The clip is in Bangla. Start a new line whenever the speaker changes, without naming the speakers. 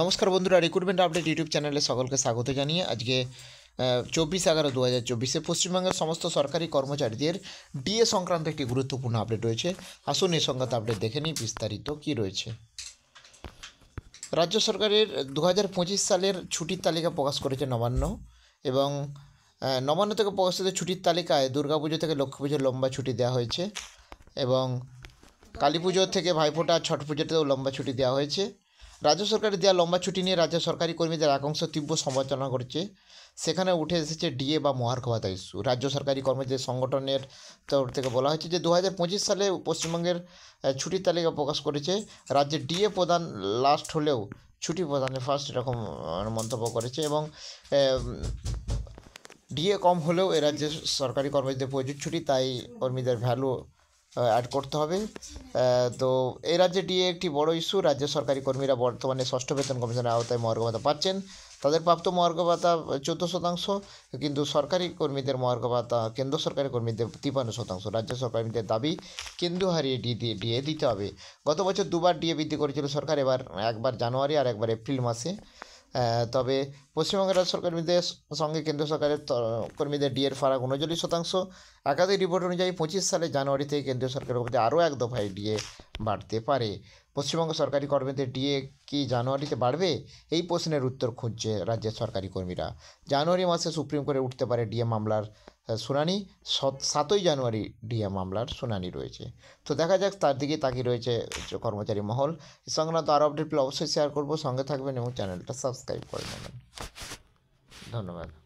নমস্কার বন্ধুরা রিক্রুটমেন্ট আপডেট ইউটিউব চ্যানেলে সকলকে স্বাগত জানিয়ে আজকে চব্বিশ এগারো দু হাজার চব্বিশে পশ্চিমবঙ্গের সমস্ত সরকারি কর্মচারীদের ডিএ সংক্রান্ত একটি গুরুত্বপূর্ণ আপডেট রয়েছে আসুন এ সংক্রান্ত আপডেট দেখে নিই বিস্তারিত কী রয়েছে রাজ্য সরকারের দু হাজার পঁচিশ সালের ছুটির তালিকা প্রকাশ করেছে নবান্ন এবং নবান্ন থেকে প্রকাশিত ছুটির তালিকায় দুর্গাপুজো থেকে লক্ষ্মী পুজোর লম্বা ছুটি দেওয়া হয়েছে এবং কালী পুজো থেকে ভাইফোঁটা ছট পুজোতেও লম্বা ছুটি দেওয়া হয়েছে রাজ্য সরকারের দেওয়া লম্বা ছুটি নিয়ে রাজ্য সরকারি কর্মীদের একাংশ তীব্র সমালোচনা করছে সেখানে উঠে এসেছে ডিএ বা মহার্ঘভাতা ইস্যু রাজ্য সরকারি কর্মীদের সংগঠনের তরফ থেকে বলা হয়েছে যে দু সালে পশ্চিমবঙ্গের ছুটির তালিকা প্রকাশ করেছে রাজ্যে ডিএ প্রদান লাস্ট হলেও ছুটি প্রদানে ফার্স্ট এরকম মন্তব্য করেছে এবং ডিএ কম হলেও এ রাজ্যে সরকারি কর্মীদের প্রচুর ছুটি তাই কর্মীদের ভ্যালু অ্যাড করতে হবে তো এই রাজ্যে ডিএ একটি বড় ইস্যু রাজ্য সরকারি কর্মীরা বর্তমানে ষষ্ঠ বেতন কমিশনের আওতায় মহার্ঘভাতা পাচ্ছেন তাদের প্রাপ্ত মহার্ঘভাতা চোদ্দো শতাংশ কিন্তু সরকারি কর্মীদের ভাতা কেন্দ্র সরকারি কর্মীদের তিপান্ন শতাংশ রাজ্য সরকারদের দাবি কেন্দ্র হারিয়ে ডি দিয়ে ডিএ দিতে হবে গত বছর দুবার ডিএ বৃদ্ধি করেছিল সরকার এবার একবার জানুয়ারি আর একবার এপ্রিল মাসে তবে পশ্চিমবঙ্গের রাজ্য সরকারীদের সঙ্গে কেন্দ্র সরকারের কর্মীদের ডিএর ফারাক উনচল্লিশ শতাংশ একাধিক রিপোর্ট অনুযায়ী পঁচিশ সালে জানুয়ারি থেকে কেন্দ্রীয় সরকারের মধ্যে আরও এক দফায় ডিএ বাড়তে পারে পশ্চিমবঙ্গ সরকারি কর্মীদের ডিএ কি জানুয়ারিতে বাড়বে এই প্রশ্নের উত্তর খুঁজছে রাজ্যের সরকারি কর্মীরা জানুয়ারি মাসে সুপ্রিম কোর্টে উঠতে পারে ডিএ মামলার শুনানি সাতই জানুয়ারি ডিএ মামলার শুনানি রয়েছে তো দেখা যাক তার দিকে তাকিয়ে রয়েছে কর্মচারী মহল সংক্রান্ত আরও আপডেট পেলে অবশ্যই শেয়ার করবো সঙ্গে থাকবেন এবং চ্যানেলটা সাবস্ক্রাইব করে নেবেন ধন্যবাদ